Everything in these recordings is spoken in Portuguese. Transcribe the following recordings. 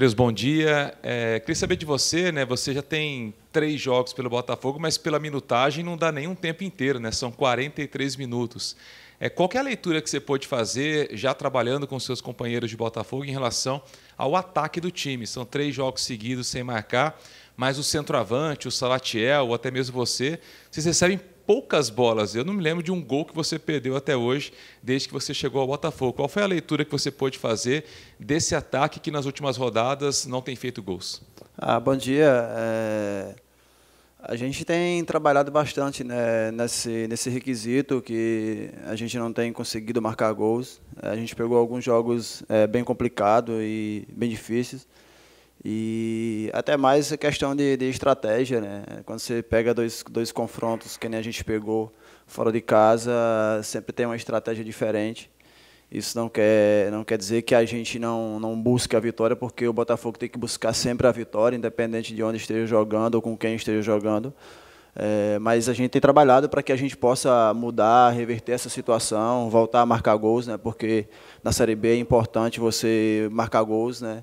Carlos, bom dia. É, queria saber de você, né? Você já tem três jogos pelo Botafogo, mas pela minutagem não dá nenhum tempo inteiro, né? São 43 minutos. É, qual é a leitura que você pôde fazer já trabalhando com seus companheiros de Botafogo em relação ao ataque do time? São três jogos seguidos sem marcar, mas o centroavante, o Salatiel, ou até mesmo você, vocês recebem poucas bolas. Eu não me lembro de um gol que você perdeu até hoje, desde que você chegou ao Botafogo. Qual foi a leitura que você pôde fazer desse ataque que nas últimas rodadas não tem feito gols? Ah, bom dia. É... A gente tem trabalhado bastante né, nesse, nesse requisito que a gente não tem conseguido marcar gols. A gente pegou alguns jogos é, bem complicados e bem difíceis. E até mais a questão de, de, estratégia, né? Quando você pega dois, dois confrontos, que nem a gente pegou fora de casa, sempre tem uma estratégia diferente. Isso não quer, não quer dizer que a gente não, não busque a vitória, porque o Botafogo tem que buscar sempre a vitória, independente de onde esteja jogando ou com quem esteja jogando. É, mas a gente tem trabalhado para que a gente possa mudar, reverter essa situação, voltar a marcar gols, né? Porque na Série B é importante você marcar gols, né?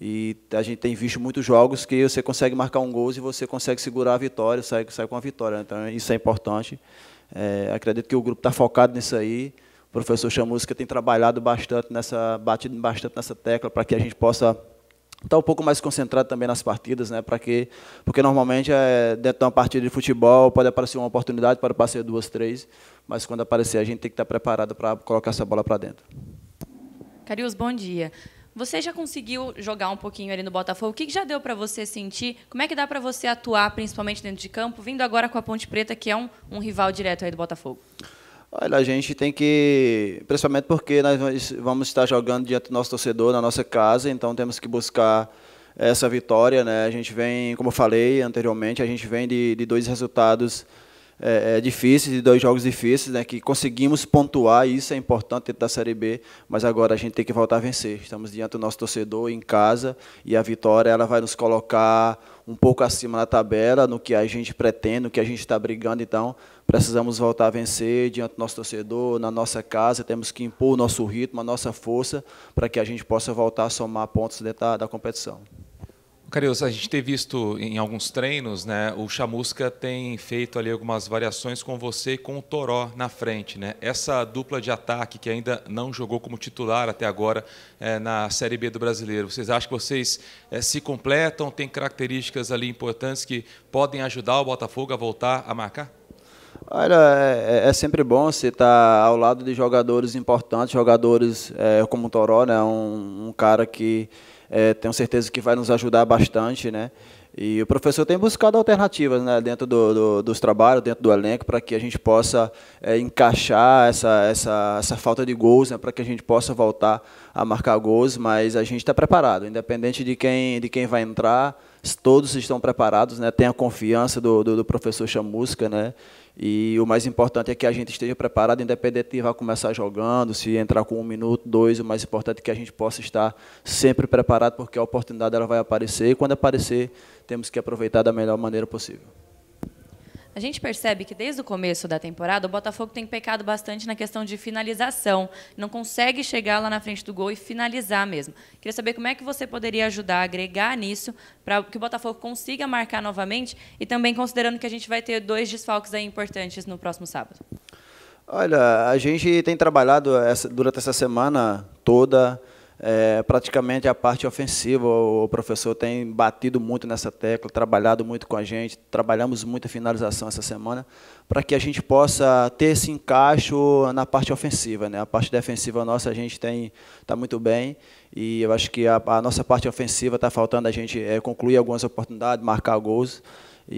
E a gente tem visto muitos jogos que você consegue marcar um gol e você consegue segurar a vitória, sai, sai com a vitória. Então, isso é importante. É, acredito que o grupo está focado nisso aí. O professor Chamusca tem trabalhado bastante nessa, batido bastante nessa tecla para que a gente possa estar tá um pouco mais concentrado também nas partidas, né? Para que, porque normalmente é, dentro de uma partida de futebol pode aparecer uma oportunidade, para aparecer duas, três, mas quando aparecer a gente tem que estar tá preparado para colocar essa bola para dentro. Carius, bom dia. Você já conseguiu jogar um pouquinho ali no Botafogo? O que já deu para você sentir? Como é que dá para você atuar, principalmente dentro de campo, vindo agora com a Ponte Preta, que é um, um rival direto aí do Botafogo? Olha, a gente tem que, principalmente porque nós vamos estar jogando diante do nosso torcedor, na nossa casa, então temos que buscar essa vitória, né? A gente vem, como eu falei anteriormente, a gente vem de, de dois resultados é, é, difíceis, de dois jogos difíceis, né, que conseguimos pontuar, e isso é importante dentro da Série B, mas agora a gente tem que voltar a vencer. Estamos diante do nosso torcedor em casa e a vitória ela vai nos colocar um pouco acima na tabela, no que a gente pretende, no que a gente está brigando, então precisamos voltar a vencer diante do nosso torcedor, na nossa casa, temos que impor o nosso ritmo, a nossa força, para que a gente possa voltar a somar pontos dentro da, da competição. Carius, a gente tem visto em alguns treinos, né, o Chamusca tem feito ali algumas variações com você e com o Toró na frente, né? Essa dupla de ataque que ainda não jogou como titular até agora é, na Série B do Brasileiro, vocês acham que vocês é, se completam? Tem características ali importantes que podem ajudar o Botafogo a voltar a marcar? Olha, é, é, é sempre bom você estar tá ao lado de jogadores importantes, jogadores é, como o Toró, né? Um, um cara que é, tenho certeza que vai nos ajudar bastante, né? E o professor tem buscado alternativas né, dentro do, do, dos trabalhos, dentro do elenco, para que a gente possa é, encaixar essa, essa, essa falta de gols, né, para que a gente possa voltar a marcar gols, mas a gente está preparado, independente de quem, de quem vai entrar, todos estão preparados, né, tem a confiança do, do, do professor Chamusca, né? E o mais importante é que a gente esteja preparado, independente de vai começar jogando, se entrar com um minuto, dois, o mais importante é que a gente possa estar sempre preparado, porque a oportunidade ela vai aparecer e quando aparecer, temos que aproveitar da melhor maneira possível. A gente percebe que desde o começo da temporada o Botafogo tem pecado bastante na questão de finalização. Não consegue chegar lá na frente do gol e finalizar mesmo. Queria saber como é que você poderia ajudar, agregar nisso, para que o Botafogo consiga marcar novamente e também considerando que a gente vai ter dois desfalques aí importantes no próximo sábado. Olha, a gente tem trabalhado essa, durante essa semana toda é, praticamente a parte ofensiva. O professor tem batido muito nessa tecla, trabalhado muito com a gente, trabalhamos muito a finalização essa semana, para que a gente possa ter esse encaixo na parte ofensiva. Né? A parte defensiva nossa a gente está muito bem e eu acho que a, a nossa parte ofensiva está faltando a gente é, concluir algumas oportunidades, marcar gols. E,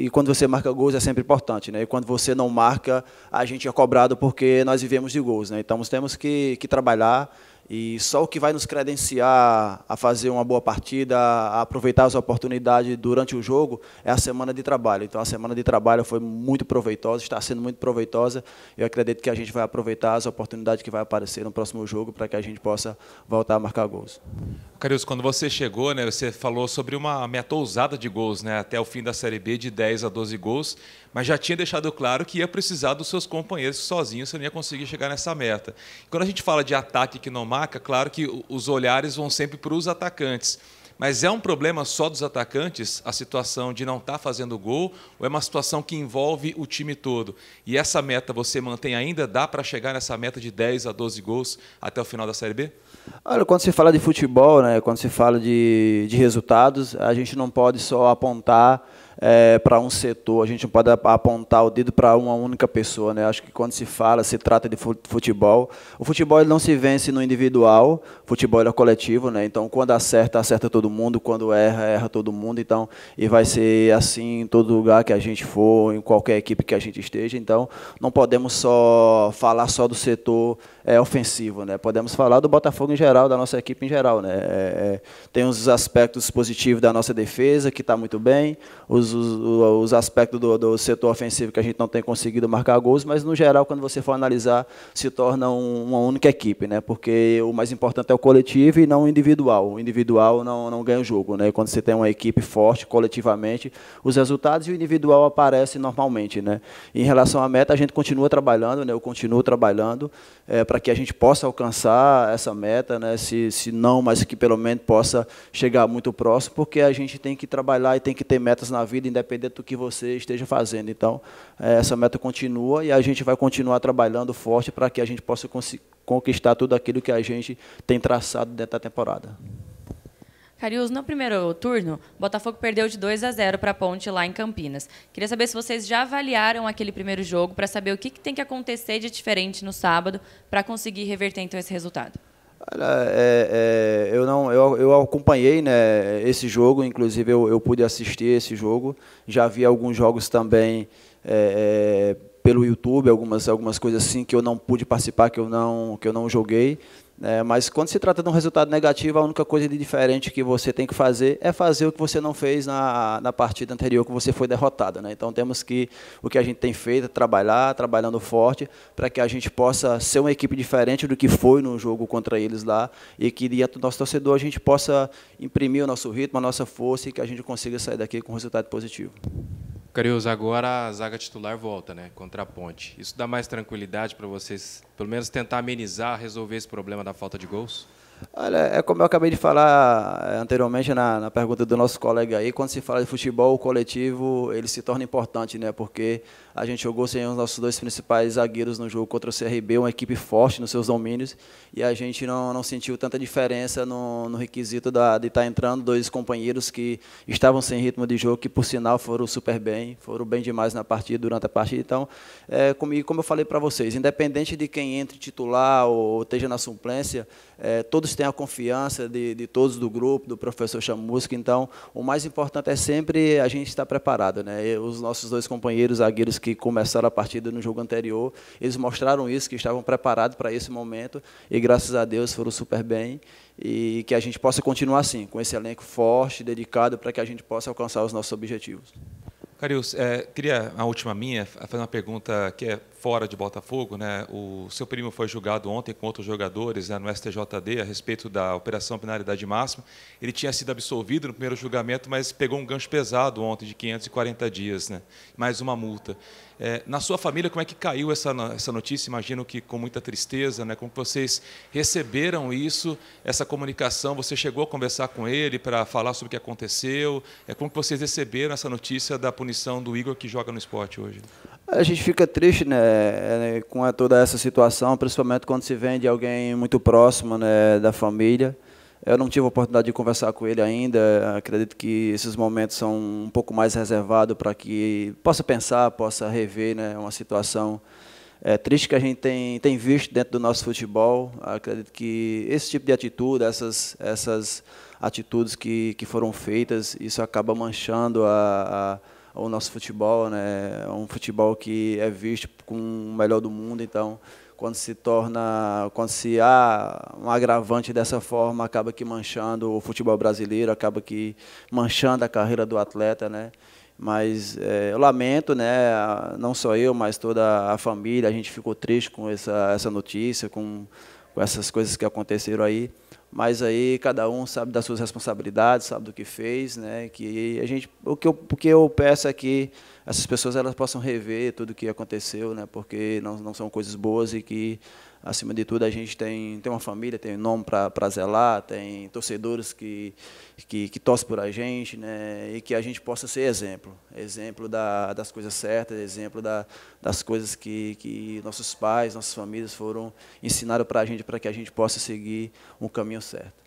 e, e, quando você marca gols é sempre importante, né? E quando você não marca, a gente é cobrado porque nós vivemos de gols, né? Então nós temos que, que trabalhar e só o que vai nos credenciar a fazer uma boa partida, a aproveitar as oportunidades durante o jogo, é a semana de trabalho. Então, a semana de trabalho foi muito proveitosa, está sendo muito proveitosa. Eu acredito que a gente vai aproveitar as oportunidades que vai aparecer no próximo jogo para que a gente possa voltar a marcar gols. Carlos, quando você chegou, né, você falou sobre uma meta ousada de gols, né, até o fim da Série B, de 10 a 12 gols, mas já tinha deixado claro que ia precisar dos seus companheiros sozinho, você não ia conseguir chegar nessa meta. Quando a gente fala de ataque que não marca, claro que os olhares vão sempre para os atacantes. Mas é um problema só dos atacantes a situação de não estar tá fazendo gol ou é uma situação que envolve o time todo? E essa meta você mantém ainda? Dá para chegar nessa meta de 10 a 12 gols até o final da Série B? Olha, quando se fala de futebol, né, quando se fala de, de resultados, a gente não pode só apontar é, para um setor, a gente não pode apontar o dedo para uma única pessoa. Né? Acho que quando se fala, se trata de futebol, o futebol ele não se vence no individual, o futebol é coletivo, né? então quando acerta, acerta todo mundo, quando erra, erra todo mundo, então e vai ser assim em todo lugar que a gente for, em qualquer equipe que a gente esteja, então não podemos só falar só do setor é, ofensivo, né? podemos falar do Botafogo em geral, da nossa equipe em geral. Né? É, é tem os aspectos positivos da nossa defesa, que está muito bem, os os, os aspectos do, do, setor ofensivo que a gente não tem conseguido marcar gols, mas no geral, quando você for analisar, se torna um, uma única equipe, né? Porque o mais importante é o coletivo e não o individual. O individual não, não ganha o jogo, né? Quando você tem uma equipe forte coletivamente, os resultados e o individual aparecem normalmente, né? Em relação à meta, a gente continua trabalhando, né? Eu continuo trabalhando é, para que a gente possa alcançar essa meta, né? Se, se não, mas que pelo menos possa chegar muito próximo, porque a gente tem que trabalhar e tem que ter metas na vida vida, independente do que você esteja fazendo. Então, eh, essa meta continua e a gente vai continuar trabalhando forte para que a gente possa conquistar tudo aquilo que a gente tem traçado dentro da temporada. Carius, no primeiro turno, Botafogo perdeu de 2 a 0 para a Ponte lá em Campinas. Queria saber se vocês já avaliaram aquele primeiro jogo para saber o que, que tem que acontecer de diferente no sábado para conseguir reverter então esse resultado. Olha, é, é, eu não, eu, eu acompanhei né, esse jogo, inclusive eu, eu pude assistir esse jogo. Já vi alguns jogos também é, é pelo YouTube, algumas, algumas coisas assim que eu não pude participar, que eu não, que eu não joguei. É, mas quando se trata de um resultado negativo, a única coisa de diferente que você tem que fazer é fazer o que você não fez na, na partida anterior, que você foi derrotado. Né? Então temos que, o que a gente tem feito, é trabalhar, trabalhando forte, para que a gente possa ser uma equipe diferente do que foi no jogo contra eles lá, e que diante do nosso torcedor a gente possa imprimir o nosso ritmo, a nossa força, e que a gente consiga sair daqui com um resultado positivo. Carius, agora a zaga titular volta, né? Contra a ponte. Isso dá mais tranquilidade para vocês, pelo menos tentar amenizar, resolver esse problema da falta de gols? Olha, é como eu acabei de falar eh, anteriormente na, na, pergunta do nosso colega aí, quando se fala de futebol, o coletivo ele se torna importante, né? Porque a gente jogou sem os nossos dois principais zagueiros no jogo contra o CRB, uma equipe forte nos seus domínios, e a gente não, não sentiu tanta diferença no, no requisito da, de estar tá entrando dois companheiros que estavam sem ritmo de jogo, que por sinal foram super bem, foram bem demais na partida, durante a partida. Então, é, como, como eu falei para vocês, independente de quem entre titular ou esteja na suplência, é, todos têm tem a confiança de, de todos do grupo, do professor Chamusca. Então, o mais importante é sempre a gente estar preparado. Né? os nossos dois companheiros zagueiros que começaram a partida no jogo anterior, eles mostraram isso, que estavam preparados para esse momento. E graças a Deus foram super bem e que a gente possa continuar assim, com esse elenco forte, dedicado, para que a gente possa alcançar os nossos objetivos. Carius, é, queria, a última minha, é, fazer uma pergunta que é fora de Botafogo. Né? O seu primo foi julgado ontem com outros jogadores né, no STJD a respeito da operação penalidade máxima. Ele tinha sido absolvido no primeiro julgamento, mas pegou um gancho pesado ontem, de 540 dias, né? mais uma multa. É, na sua família, como é que caiu essa, essa notícia? Imagino que com muita tristeza, né? como vocês receberam isso, essa comunicação, você chegou a conversar com ele para falar sobre o que aconteceu, é como que vocês receberam essa notícia da polícia punição do Igor que joga no esporte hoje? A gente fica triste né, é, com toda essa situação, principalmente quando se vende alguém muito próximo né, da família. Eu não tive a oportunidade de conversar com ele ainda. Acredito que esses momentos são um pouco mais reservados para que possa pensar, possa rever né, uma situação é, triste que a gente tem, tem visto dentro do nosso futebol. Acredito que esse tipo de atitude, essas, essas atitudes que, que foram feitas, isso acaba manchando a, a o nosso futebol, né? É um futebol que é visto como o melhor do mundo, então quando se torna, quando se há um agravante dessa forma, acaba que manchando o futebol brasileiro, acaba que manchando a carreira do atleta, né? Mas é, eu lamento, né? Não só eu, mas toda a família, a gente ficou triste com essa, essa notícia, com com essas coisas que aconteceram aí. Mas aí cada um sabe das suas responsabilidades, sabe do que fez, né? Que a gente, o que eu, porque eu peço é que essas pessoas elas possam rever tudo o que aconteceu, né? Porque não, não são coisas boas e que acima de tudo, a gente tem, tem uma família, tem um nome para zelar, tem torcedores que, que, que torcem por a gente, né? E que a gente possa ser exemplo. Exemplo da, das coisas certas, exemplo da, das coisas que, que nossos pais, nossas famílias foram ensinaram para a gente, para que a gente possa seguir um caminho certo.